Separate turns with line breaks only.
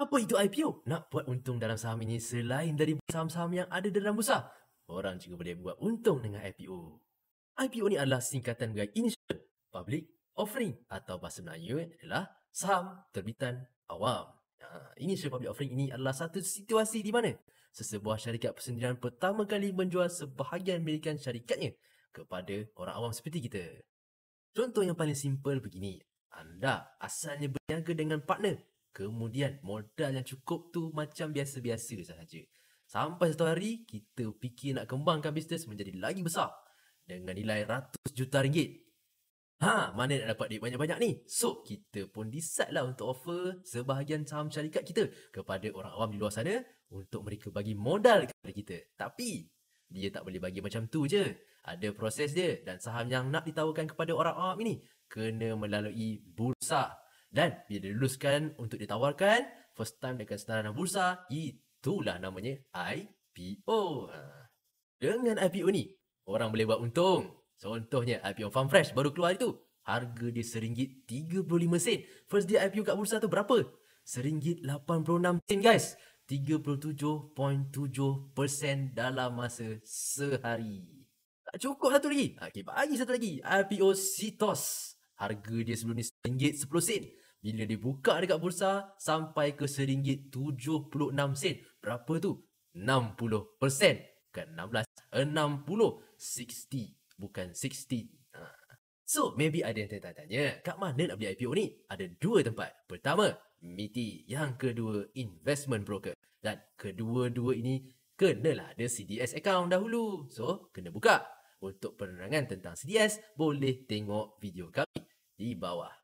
Apa itu IPO? Nak buat untung dalam saham ini selain dari saham-saham yang ada dalam bursa, orang juga boleh buat untung dengan IPO. IPO ni adalah singkatan bagi Initial Public Offering atau bahasa Melayu adalah saham terbitan awam. Ha, initial Public Offering ini adalah satu situasi di mana sesebuah syarikat persendirian pertama kali menjual sebahagian milikan syarikatnya kepada orang awam seperti kita. Contoh yang paling simple begini. Anda asalnya berniaga dengan partner Kemudian modal yang cukup tu macam biasa-biasa sahaja. Sampai satu hari kita fikir nak kembangkan bisnes menjadi lagi besar dengan nilai ratus juta ringgit. Ha, mana nak dapat duit banyak-banyak ni? So, kita pun decide lah untuk offer sebahagian saham syarikat kita kepada orang awam di luar sana untuk mereka bagi modal kepada kita. Tapi, dia tak boleh bagi macam tu je. Ada proses dia dan saham yang nak ditawarkan kepada orang awam ini kena melalui bursa. Dan bila diluluskan untuk ditawarkan, first time dekat setara bursa, itulah namanya IPO. Ha. Dengan IPO ni, orang boleh buat untung. Contohnya, IPO Farm Fresh baru keluar itu. Harga dia seringgit 35 sen. First day IPO kat bursa tu berapa? Seringgit 86 sen guys. 37.7% dalam masa sehari. Tak cukup satu lagi. Ha, okay, bagi satu lagi. IPO Citos. Harga dia sebelum ni seringgit rm sen bila dibuka dekat bursa sampai ke seringgit 76 sen. Berapa tu? 60%. Bukan 16, 60. 60. Bukan 60. Ha. So, maybe ada yang tanya-tanya, kat mana nak beli IPO ni? Ada dua tempat. Pertama, MITI. Yang kedua, Investment Broker. Dan kedua-dua ini, kenalah ada CDS account dahulu. So, kena buka. Untuk penerangan tentang CDS, boleh tengok video kami di bawah.